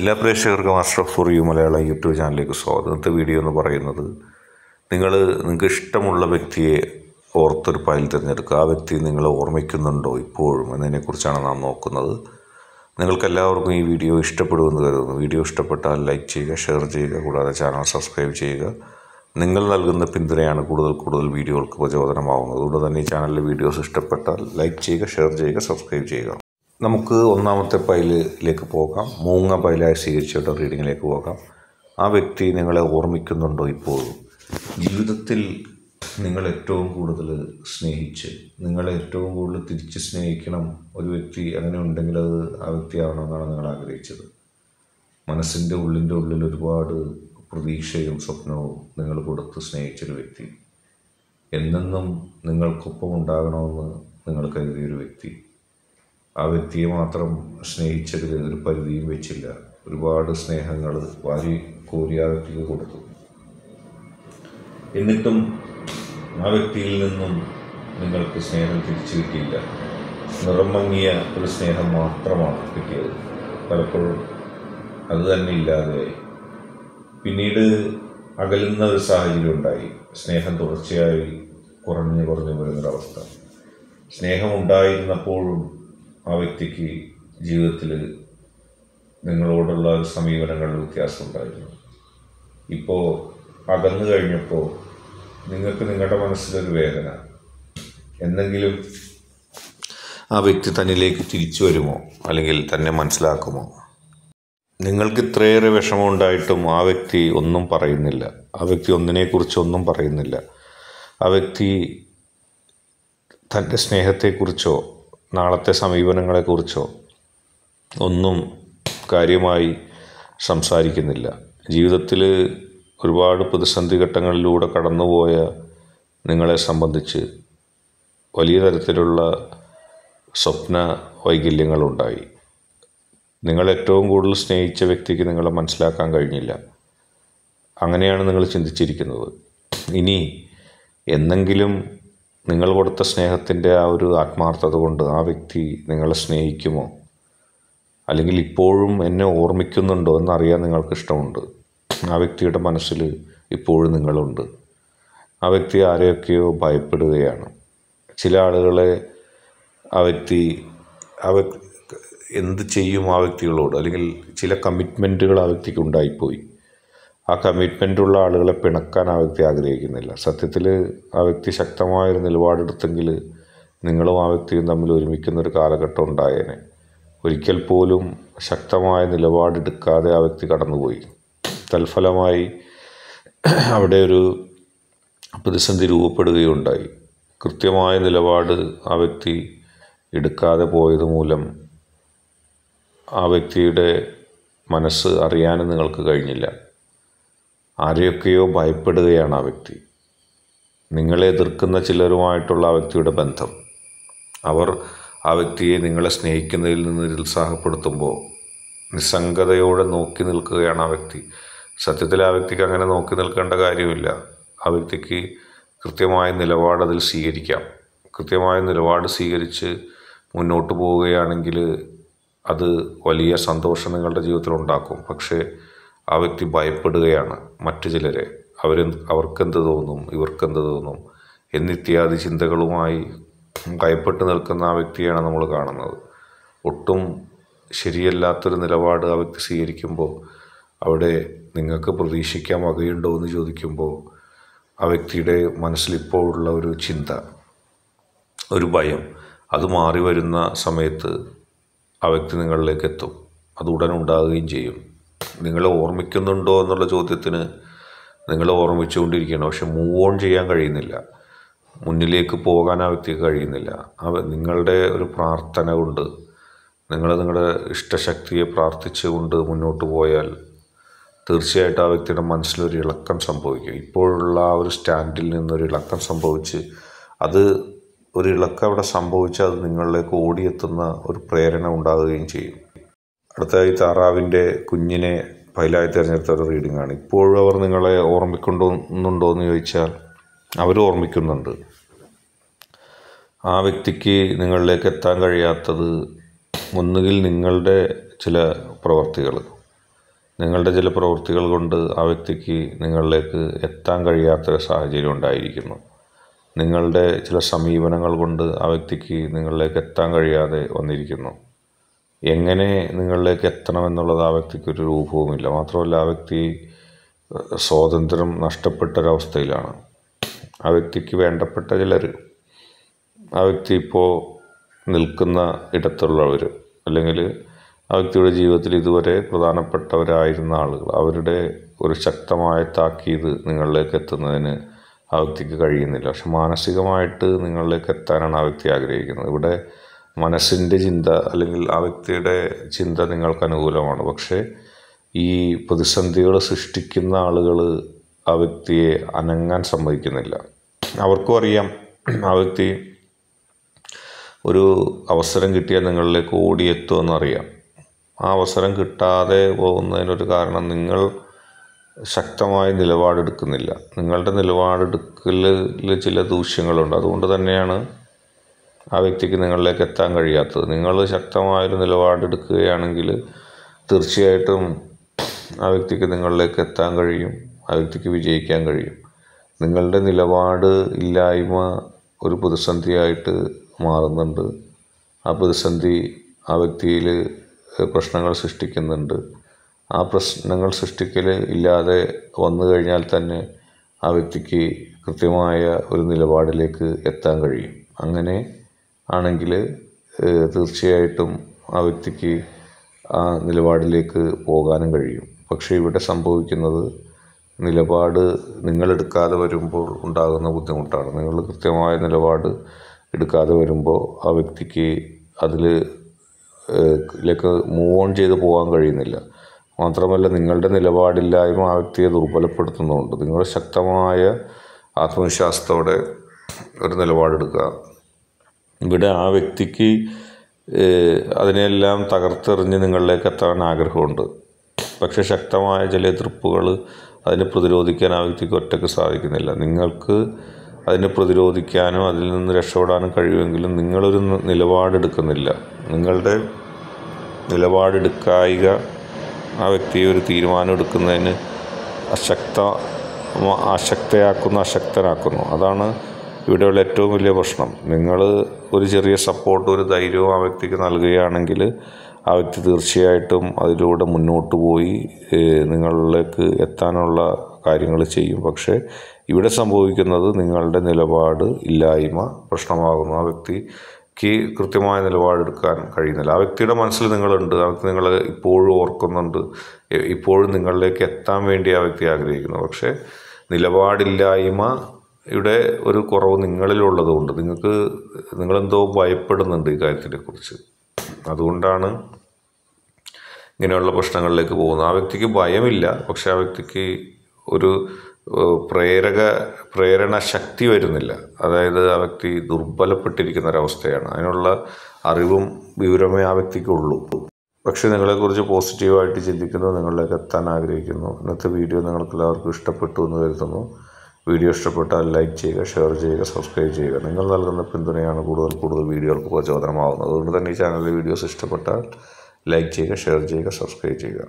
എല്ലാ പ്രേക്ഷകർക്കും master of four you Malayalam YouTube ചാനലിലേക്ക് സ്വാഗതം ഇന്നത്തെ വീഡിയോ എന്ന് പറയുന്നത് നിങ്ങൾ നിങ്ങൾക്ക് ഇഷ്ടമുള്ള വ്യക്തിയെ ഓർത്തൊരു ഫയൽ തിരഞ്ഞെടുക്കുക ആ വ്യക്തി നിങ്ങളെ ഓർമ്മിക്കുന്നുണ്ടോ ഇപ്പോഴും എന്നതിനെക്കുറിച്ചാണ് നാം നോക്കുന്നത് നിങ്ങൾക്കെല്ലാവർക്കും ഈ വീഡിയോ ഇഷ്ടപ്പെടുമെന്ന് കരുതുന്നു വീഡിയോ ഇഷ്ടപ്പെട്ടാൽ ലൈക്ക് ചെയ്യുക ഷെയർ ചെയ്യുക കൂടാതെ ചാനൽ സബ്സ്ക്രൈബ് ചെയ്യുക നിങ്ങൾ നൽകുന്ന പിന്തുണയാണ് കൂടുതൽ കൂടുതൽ വീഡിയോകൾക്ക് പ്രചോദനമാവുന്നത് അതുകൊണ്ട് തന്നെ ഈ ചാനലിലെ വീഡിയോസ് ഇഷ്ടപ്പെട്ടാൽ ലൈക്ക് ചെയ്യുക ഷെയർ ചെയ്യുക സബ്സ്ക്രൈബ് ചെയ്യുക നമുക്ക് ഒന്നാമത്തെ പൈലിലേക്ക് പോകാം മൂങ്ങ പൈലായി സ്വീകരിച്ചിട്ട് റീഡിങ്ങിലേക്ക് പോകാം ആ വ്യക്തി നിങ്ങളെ ഓർമ്മിക്കുന്നുണ്ടോ ഇപ്പോഴും ജീവിതത്തിൽ നിങ്ങൾ ഏറ്റവും കൂടുതൽ സ്നേഹിച്ച് നിങ്ങളെ ഏറ്റവും കൂടുതൽ തിരിച്ച് സ്നേഹിക്കണം ഒരു വ്യക്തി അങ്ങനെ ഉണ്ടെങ്കിൽ അത് ആ വ്യക്തിയാവണമെന്നാണ് നിങ്ങൾ ആഗ്രഹിച്ചത് മനസ്സിൻ്റെ ഉള്ളിൻ്റെ ഉള്ളിൽ ഒരുപാട് പ്രതീക്ഷയും സ്വപ്നവും നിങ്ങൾ കൊടുത്ത് സ്നേഹിച്ചൊരു വ്യക്തി എന്നെന്നും നിങ്ങൾക്കൊപ്പം ഉണ്ടാകണമെന്ന് നിങ്ങൾ കരുതിയൊരു വ്യക്തി ആ വ്യക്തിയെ മാത്രം സ്നേഹിച്ചതിൽ ഒരു പരിധിയും വെച്ചില്ല ഒരുപാട് സ്നേഹങ്ങൾ വാരി കോരി ആ വ്യക്തിക്ക് കൊടുത്തു എന്നിട്ടും ആ വ്യക്തിയിൽ നിന്നും നിങ്ങൾക്ക് സ്നേഹം തിരിച്ചു കിട്ടിയില്ല നിറമങ്ങിയ ഒരു സ്നേഹം മാത്രമാണ് കിട്ടിയത് പലപ്പോഴും അത് തന്നെ ഇല്ലാതെ പിന്നീട് അകലുന്ന ഒരു സാഹചര്യം ഉണ്ടായി സ്നേഹം തുടർച്ചയായി കുറഞ്ഞു കുറഞ്ഞു വരുന്നൊരവസ്ഥ സ്നേഹമുണ്ടായിരുന്നപ്പോഴും ആ വ്യക്തിക്ക് ജീവിതത്തിൽ നിങ്ങളോടുള്ള ഒരു വ്യത്യാസം ഉണ്ടായിരുന്നു ഇപ്പോൾ അകന്നു കഴിഞ്ഞപ്പോൾ നിങ്ങൾക്ക് നിങ്ങളുടെ മനസ്സിലൊരു വേദന എന്തെങ്കിലും ആ വ്യക്തി തന്നിലേക്ക് തിരിച്ചു വരുമോ അല്ലെങ്കിൽ തന്നെ മനസ്സിലാക്കുമോ നിങ്ങൾക്ക് ഇത്രയേറെ വിഷമമുണ്ടായിട്ടും ആ വ്യക്തി ഒന്നും പറയുന്നില്ല ആ വ്യക്തി ഒന്നിനെക്കുറിച്ച് ഒന്നും പറയുന്നില്ല ആ വ്യക്തി തൻ്റെ സ്നേഹത്തെക്കുറിച്ചോ നാളത്തെ സമീപനങ്ങളെക്കുറിച്ചോ ഒന്നും കാര്യമായി സംസാരിക്കുന്നില്ല ജീവിതത്തിൽ ഒരുപാട് പ്രതിസന്ധി ഘട്ടങ്ങളിലൂടെ കടന്നുപോയ നിങ്ങളെ സംബന്ധിച്ച് വലിയ തരത്തിലുള്ള സ്വപ്ന വൈകല്യങ്ങളുണ്ടായി നിങ്ങൾ ഏറ്റവും കൂടുതൽ സ്നേഹിച്ച വ്യക്തിക്ക് നിങ്ങളെ മനസ്സിലാക്കാൻ കഴിഞ്ഞില്ല അങ്ങനെയാണ് നിങ്ങൾ ചിന്തിച്ചിരിക്കുന്നത് ഇനി എന്തെങ്കിലും നിങ്ങൾ കൊടുത്ത സ്നേഹത്തിൻ്റെ ആ ഒരു ആത്മാർത്ഥത കൊണ്ട് ആ വ്യക്തി നിങ്ങളെ സ്നേഹിക്കുമോ അല്ലെങ്കിൽ ഇപ്പോഴും എന്നെ ഓർമ്മിക്കുന്നുണ്ടോ എന്നറിയാൻ നിങ്ങൾക്ക് ഇഷ്ടമുണ്ട് ആ വ്യക്തിയുടെ മനസ്സിൽ ഇപ്പോഴും നിങ്ങളുണ്ട് ആ വ്യക്തി ആരെയൊക്കെയോ ഭയപ്പെടുകയാണ് ചില ആളുകളെ ആ വ്യക്തി ആ വ്യക്തി എന്ത് ചെയ്യും ആ വ്യക്തികളോട് അല്ലെങ്കിൽ ചില കമ്മിറ്റ്മെൻറ്റുകൾ ആ വ്യക്തിക്ക് ഉണ്ടായിപ്പോയി ആ കമ്മിറ്റ്മെൻ്റുള്ള ആളുകളെ പിണക്കാൻ ആ വ്യക്തി ആഗ്രഹിക്കുന്നില്ല സത്യത്തിൽ ആ വ്യക്തി ശക്തമായൊരു നിലപാടെടുത്തെങ്കിൽ നിങ്ങളും ആ വ്യക്തിയും തമ്മിൽ ഒരുമിക്കുന്നൊരു കാലഘട്ടം ഉണ്ടായേനെ ഒരിക്കൽ പോലും ശക്തമായ നിലപാടെടുക്കാതെ ആ വ്യക്തി കടന്നുപോയി തൽഫലമായി അവിടെ ഒരു പ്രതിസന്ധി രൂപപ്പെടുകയുണ്ടായി കൃത്യമായ നിലപാട് ആ വ്യക്തി എടുക്കാതെ പോയത് മൂലം ആ വ്യക്തിയുടെ മനസ്സ് അറിയാനും നിങ്ങൾക്ക് കഴിഞ്ഞില്ല ആരെയൊക്കെയോ ഭയപ്പെടുകയാണ് ആ വ്യക്തി നിങ്ങളെ എതിർക്കുന്ന ചിലരുമായിട്ടുള്ള ആ വ്യക്തിയുടെ ബന്ധം അവർ ആ വ്യക്തിയെ നിങ്ങളെ സ്നേഹിക്കുന്നതിൽ നിന്ന് നിരുത്സാഹപ്പെടുത്തുമ്പോൾ നിസ്സംഗതയോടെ നോക്കി നിൽക്കുകയാണ് ആ വ്യക്തി സത്യത്തിൽ ആ വ്യക്തിക്ക് അങ്ങനെ നോക്കി നിൽക്കേണ്ട കാര്യമില്ല ആ വ്യക്തിക്ക് കൃത്യമായ നിലപാട് അതിൽ സ്വീകരിക്കാം കൃത്യമായ നിലപാട് സ്വീകരിച്ച് മുന്നോട്ട് പോവുകയാണെങ്കിൽ അത് വലിയ സന്തോഷം നിങ്ങളുടെ ജീവിതത്തിൽ ഉണ്ടാക്കും പക്ഷേ ആ വ്യക്തി ഭയപ്പെടുകയാണ് മറ്റു ചിലരെ അവർ അവർക്കെന്ത് തോന്നും ഇവർക്കെന്ത് തോന്നും എന്നിത്യാദി ചിന്തകളുമായി ഭയപ്പെട്ട് നിൽക്കുന്ന ആ വ്യക്തിയാണ് നമ്മൾ കാണുന്നത് ഒട്ടും ശരിയല്ലാത്തൊരു നിലപാട് ആ വ്യക്തി സ്വീകരിക്കുമ്പോൾ അവിടെ നിങ്ങൾക്ക് പ്രതീക്ഷിക്കാൻ വകയുണ്ടോ എന്ന് ചോദിക്കുമ്പോൾ ആ വ്യക്തിയുടെ മനസ്സിലിപ്പോഴുള്ള ഒരു ചിന്ത ഒരു ഭയം അത് മാറി വരുന്ന സമയത്ത് ആ വ്യക്തി നിങ്ങളിലേക്ക് എത്തും അത് ഉടൻ ഉണ്ടാകുകയും ചെയ്യും നിങ്ങൾ ഓർമ്മിക്കുന്നുണ്ടോ എന്നുള്ള ചോദ്യത്തിന് നിങ്ങൾ ഓർമ്മിച്ചുകൊണ്ടിരിക്കുകയാണ് പക്ഷെ മൂവ് ഓൺ ചെയ്യാൻ കഴിയുന്നില്ല മുന്നിലേക്ക് പോകാൻ ആ വ്യക്തിക്ക് കഴിയുന്നില്ല ആ നിങ്ങളുടെ ഒരു പ്രാർത്ഥന കൊണ്ട് നിങ്ങൾ നിങ്ങളുടെ ഇഷ്ടശക്തിയെ പ്രാർത്ഥിച്ചുകൊണ്ട് മുന്നോട്ട് പോയാൽ തീർച്ചയായിട്ടും ആ വ്യക്തിയുടെ മനസ്സിലൊരു ഇളക്കം സംഭവിക്കും ഇപ്പോഴുള്ള ആ ഒരു സ്റ്റാൻഡിൽ നിന്നൊരു ഇളക്കം സംഭവിച്ച് അത് ഒരു ഇളക്കം അവിടെ സംഭവിച്ചാൽ അത് നിങ്ങളിലേക്ക് ഓടിയെത്തുന്ന ഒരു പ്രേരണ ഉണ്ടാകുകയും ചെയ്യും അടുത്തതായി താറാവിൻ്റെ കുഞ്ഞിനെ ഫയലായി തിരഞ്ഞെടുത്ത ഒരു റീഡിങ്ങാണ് ഇപ്പോഴും അവർ നിങ്ങളെ ഓർമ്മിക്കുന്നുണ്ടോ എന്ന് ചോദിച്ചാൽ അവർ ഓർമ്മിക്കുന്നുണ്ട് ആ വ്യക്തിക്ക് നിങ്ങളിലേക്ക് എത്താൻ കഴിയാത്തത് ഒന്നുകിൽ നിങ്ങളുടെ ചില പ്രവർത്തികൾ നിങ്ങളുടെ ചില പ്രവൃത്തികൾ കൊണ്ട് ആ വ്യക്തിക്ക് നിങ്ങളിലേക്ക് എത്താൻ കഴിയാത്തൊരു സാഹചര്യം ഉണ്ടായിരിക്കുന്നു നിങ്ങളുടെ ചില സമീപനങ്ങൾ കൊണ്ട് ആ വ്യക്തിക്ക് നിങ്ങളിലേക്ക് എത്താൻ കഴിയാതെ വന്നിരിക്കുന്നു എങ്ങനെ നിങ്ങളിലേക്ക് എത്തണമെന്നുള്ളത് ആ വ്യക്തിക്കൊരു രൂപവുമില്ല മാത്രമല്ല ആ വ്യക്തി സ്വാതന്ത്ര്യം നഷ്ടപ്പെട്ടൊരവസ്ഥയിലാണ് ആ വ്യക്തിക്ക് വേണ്ടപ്പെട്ട ചിലർ ആ വ്യക്തി ഇപ്പോൾ നിൽക്കുന്ന ഇടത്തുള്ളവർ അല്ലെങ്കിൽ ആ വ്യക്തിയുടെ ജീവിതത്തിൽ ഇതുവരെ പ്രധാനപ്പെട്ടവരായിരുന്ന ആളുകൾ അവരുടെ ഒരു ശക്തമായ താക്കീത് നിങ്ങളിലേക്ക് എത്തുന്നതിന് ആ വ്യക്തിക്ക് കഴിയുന്നില്ല പക്ഷെ മാനസികമായിട്ട് നിങ്ങളിലേക്ക് എത്താനാണ് ആ വ്യക്തി ആഗ്രഹിക്കുന്നത് ഇവിടെ മനസ്സിൻ്റെ ചിന്ത അല്ലെങ്കിൽ ആ വ്യക്തിയുടെ ചിന്ത നിങ്ങൾക്ക് അനുകൂലമാണ് പക്ഷേ ഈ പ്രതിസന്ധികൾ സൃഷ്ടിക്കുന്ന ആളുകൾ ആ വ്യക്തിയെ അനങ്ങാൻ സമ്മതിക്കുന്നില്ല അവർക്കും അറിയാം ആ വ്യക്തി ഒരു അവസരം കിട്ടിയാൽ നിങ്ങളിലേക്ക് ഓടിയെത്തുമെന്ന് അറിയാം ആ അവസരം കിട്ടാതെ പോകുന്നതിനൊരു കാരണം നിങ്ങൾ ശക്തമായ നിലപാടെടുക്കുന്നില്ല നിങ്ങളുടെ നിലപാടെടുക്കലിൽ ചില ദൂഷ്യങ്ങളുണ്ട് അതുകൊണ്ട് തന്നെയാണ് ആ വ്യക്തിക്ക് നിങ്ങളിലേക്ക് എത്താൻ കഴിയാത്തത് നിങ്ങൾ ശക്തമായൊരു നിലപാടെടുക്കുകയാണെങ്കിൽ തീർച്ചയായിട്ടും ആ വ്യക്തിക്ക് നിങ്ങളിലേക്ക് എത്താൻ കഴിയും ആ വ്യക്തിക്ക് വിജയിക്കാൻ കഴിയും നിങ്ങളുടെ നിലപാട് ഇല്ലായ്മ ഒരു പ്രതിസന്ധിയായിട്ട് മാറുന്നുണ്ട് ആ പ്രതിസന്ധി ആ വ്യക്തിയിൽ പ്രശ്നങ്ങൾ സൃഷ്ടിക്കുന്നുണ്ട് ആ പ്രശ്നങ്ങൾ സൃഷ്ടിക്കൽ ഇല്ലാതെ വന്നു കഴിഞ്ഞാൽ തന്നെ ആ വ്യക്തിക്ക് കൃത്യമായ ഒരു നിലപാടിലേക്ക് എത്താൻ കഴിയും അങ്ങനെ ആണെങ്കിൽ തീർച്ചയായിട്ടും ആ വ്യക്തിക്ക് ആ നിലപാടിലേക്ക് പോകാനും കഴിയും പക്ഷേ ഇവിടെ സംഭവിക്കുന്നത് നിലപാട് നിങ്ങളെടുക്കാതെ വരുമ്പോൾ ഉണ്ടാകുന്ന ബുദ്ധിമുട്ടാണ് നിങ്ങൾ കൃത്യമായ നിലപാട് എടുക്കാതെ വരുമ്പോൾ ആ വ്യക്തിക്ക് അതിൽ ലേക്ക് മൂവ് ഓൺ ചെയ്ത് പോകാൻ കഴിയുന്നില്ല മാത്രമല്ല നിങ്ങളുടെ നിലപാടില്ലായ്മ ആ വ്യക്തിയെ ദുർബലപ്പെടുത്തുന്നുണ്ട് നിങ്ങൾ ശക്തമായ ആത്മവിശ്വാസത്തോടെ ഒരു നിലപാടെടുക്കുക ഇവിടെ ആ വ്യക്തിക്ക് അതിനെല്ലാം തകർത്തെറിഞ്ഞ് നിങ്ങളിലേക്ക് എത്താൻ ആഗ്രഹമുണ്ട് പക്ഷേ ശക്തമായ ചില എതിർപ്പുകൾ അതിനെ പ്രതിരോധിക്കാൻ ആ വ്യക്തിക്ക് ഒറ്റയ്ക്ക് സാധിക്കുന്നില്ല നിങ്ങൾക്ക് അതിനെ പ്രതിരോധിക്കാനും അതിൽ നിന്ന് രക്ഷപ്പെടാനും കഴിയുമെങ്കിലും നിങ്ങളൊരു നിലപാടെടുക്കുന്നില്ല നിങ്ങളുടെ നിലപാടെടുക്കായിക ആ വ്യക്തിയെ ഒരു തീരുമാനം എടുക്കുന്നതിന് അശക്ത അശക്തയാക്കുന്നു അശക്തനാക്കുന്നു അതാണ് ഇവിടെയുള്ള ഏറ്റവും വലിയ പ്രശ്നം നിങ്ങൾ ഒരു ചെറിയ സപ്പോർട്ട് ഒരു ധൈര്യവും ആ വ്യക്തിക്ക് നൽകുകയാണെങ്കിൽ ആ വ്യക്തി തീർച്ചയായിട്ടും അതിലൂടെ മുന്നോട്ട് പോയി നിങ്ങളിലേക്ക് എത്താനുള്ള കാര്യങ്ങൾ ചെയ്യും പക്ഷേ ഇവിടെ സംഭവിക്കുന്നത് നിങ്ങളുടെ നിലപാട് ഇല്ലായ്മ പ്രശ്നമാകുന്നു ആ വ്യക്തിക്ക് കൃത്യമായ നിലപാടെടുക്കാൻ കഴിയുന്നില്ല ആ വ്യക്തിയുടെ മനസ്സിൽ നിങ്ങളുണ്ട് ആ വ്യക്തി നിങ്ങളെ ഇപ്പോഴും ഓർക്കുന്നുണ്ട് ഇപ്പോഴും നിങ്ങളിലേക്ക് എത്താൻ വേണ്ടി ആ വ്യക്തി ആഗ്രഹിക്കുന്നു പക്ഷേ നിലപാടില്ലായ്മ ഇവിടെ ഒരു കുറവ് നിങ്ങളിലുള്ളത് കൊണ്ട് നിങ്ങൾക്ക് നിങ്ങളെന്തോ ഭയപ്പെടുന്നുണ്ട് ഈ കാര്യത്തിനെക്കുറിച്ച് അതുകൊണ്ടാണ് ഇങ്ങനെയുള്ള പ്രശ്നങ്ങളിലേക്ക് പോകുന്നത് ആ വ്യക്തിക്ക് ഭയമില്ല പക്ഷേ ആ വ്യക്തിക്ക് ഒരു പ്രേരക പ്രേരണ ശക്തി വരുന്നില്ല അതായത് ആ വ്യക്തി ദുർബലപ്പെട്ടിരിക്കുന്ന ഒരവസ്ഥയാണ് അതിനുള്ള അറിവും വിവരമേ ആ വ്യക്തിക്കുള്ളൂ പക്ഷേ നിങ്ങളെക്കുറിച്ച് പോസിറ്റീവായിട്ട് ചിന്തിക്കുന്നു നിങ്ങളിലേക്ക് എത്താൻ ആഗ്രഹിക്കുന്നു ഇന്നത്തെ വീഡിയോ നിങ്ങൾക്ക് എല്ലാവർക്കും ഇഷ്ടപ്പെട്ടു എന്ന് കരുതുന്നു വീഡിയോ ഇഷ്ടപ്പെട്ടാൽ ലൈക്ക് ചെയ്യുക ഷെയർ ചെയ്യുക സബ്സ്ക്രൈബ് ചെയ്യുക നിങ്ങൾ നൽകുന്ന പിന്തുണയാണ് കൂടുതൽ കൂടുതൽ വീഡിയോകൾക്ക് പ്രചോദനമാകുന്നത് അതുകൊണ്ട് തന്നെ ഈ ചാനലിലെ വീഡിയോസ് ഇഷ്ടപ്പെട്ടാൽ ലൈക്ക് ചെയ്യുക ഷെയർ ചെയ്യുക സബ്സ്ക്രൈബ് ചെയ്യുക